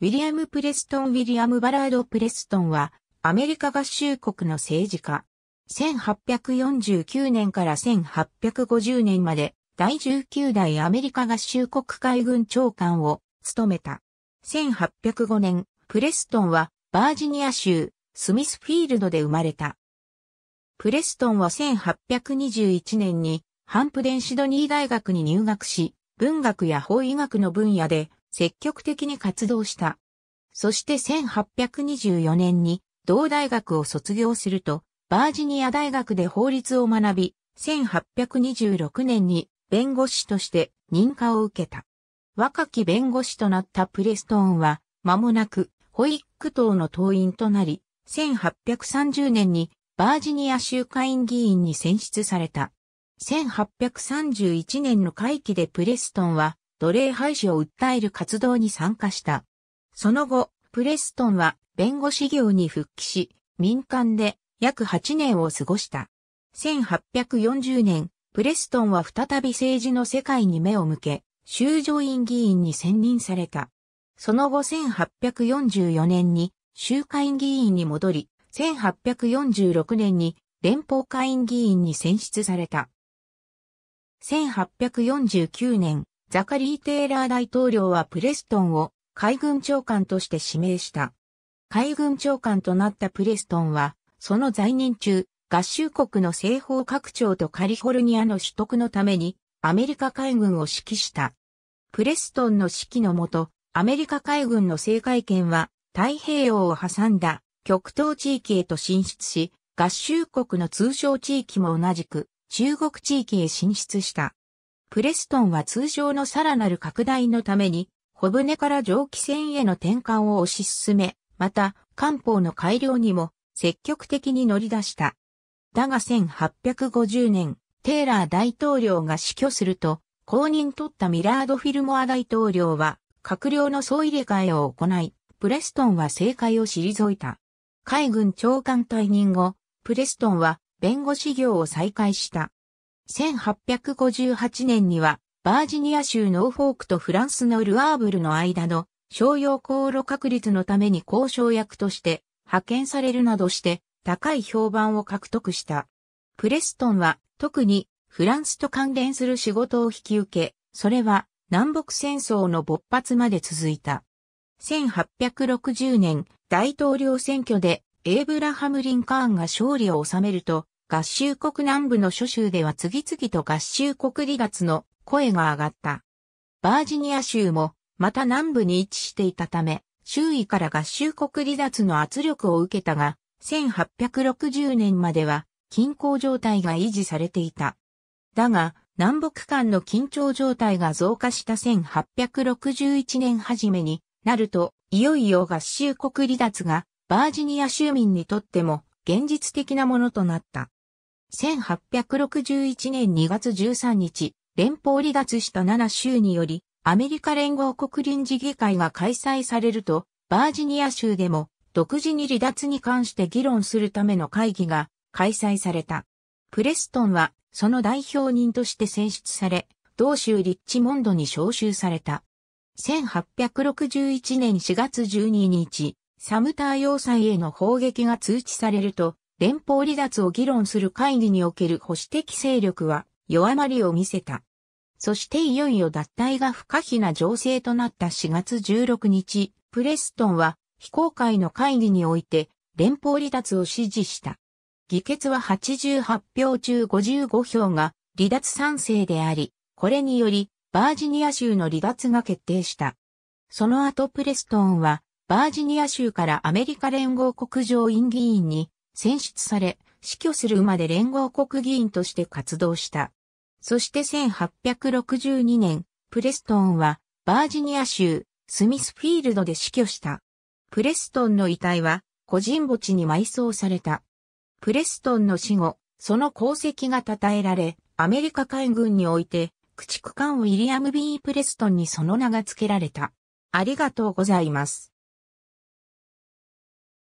ウィリアム・プレストン・ウィリアム・バラード・プレストンは、アメリカ合衆国の政治家。1849年から1850年まで、第19代アメリカ合衆国海軍長官を務めた。1805年、プレストンは、バージニア州、スミスフィールドで生まれた。プレストンは1821年に、ハンプデンシドニー大学に入学し、文学や法医学の分野で、積極的に活動した。そして1824年に同大学を卒業すると、バージニア大学で法律を学び、1826年に弁護士として認可を受けた。若き弁護士となったプレストーンは、間もなく保育党の党員となり、1830年にバージニア州会員議員に選出された。1831年の会期でプレストンは奴隷廃止を訴える活動に参加した。その後、プレストンは弁護士業に復帰し、民間で約8年を過ごした。1840年、プレストンは再び政治の世界に目を向け、衆上院議員に選任された。その後1844年に州会議員に戻り、1846年に連邦会院議員に選出された。1849年、ザカリー・テイラー大統領はプレストンを海軍長官として指名した。海軍長官となったプレストンは、その在任中、合衆国の西方拡張とカリフォルニアの取得のために、アメリカ海軍を指揮した。プレストンの指揮のもと、アメリカ海軍の制海権は、太平洋を挟んだ極東地域へと進出し、合衆国の通商地域も同じく中国地域へ進出した。プレストンは通常のさらなる拡大のために、小舟から蒸気船への転換を推し進め、また、官報の改良にも積極的に乗り出した。だが1850年、テーラー大統領が死去すると、公認取ったミラード・フィルモア大統領は、閣僚の総入れ替えを行い、プレストンは政界を退いた。海軍長官退任後、プレストンは弁護士業を再開した。1858年には、バージニア州ノーフォークとフランスのルアーブルの間の商用航路確立のために交渉役として派遣されるなどして高い評判を獲得した。プレストンは特にフランスと関連する仕事を引き受け、それは南北戦争の勃発まで続いた。1860年大統領選挙でエイブラハム・リンカーンが勝利を収めると、合衆国南部の諸州では次々と合衆国離脱の声が上がった。バージニア州も、また南部に位置していたため、周囲から合衆国離脱の圧力を受けたが、1860年までは均衡状態が維持されていた。だが、南北間の緊張状態が増加した1861年初めになると、いよいよ合衆国離脱がバージニア州民にとっても現実的なものとなった。1861年2月13日、連邦離脱した7州により、アメリカ連合国臨時議会が開催されると、バージニア州でも、独自に離脱に関して議論するための会議が開催された。プレストンは、その代表人として選出され、同州リッチモンドに招集された。1861年4月12日、サムター要塞への砲撃が通知されると、連邦離脱を議論する会議における保守的勢力は弱まりを見せた。そしていよいよ脱退が不可避な情勢となった4月16日、プレストンは非公開の会議において連邦離脱を支持した。議決は88票中55票が離脱賛成であり、これによりバージニア州の離脱が決定した。その後プレストンはバージニア州からアメリカ連合国上院議員に選出され、死去するまで連合国議員として活動した。そして1862年、プレストンはバージニア州スミスフィールドで死去した。プレストンの遺体は個人墓地に埋葬された。プレストンの死後、その功績が称えられ、アメリカ海軍において、駆逐艦ウィリアム・ビー・プレストンにその名が付けられた。ありがとうございます。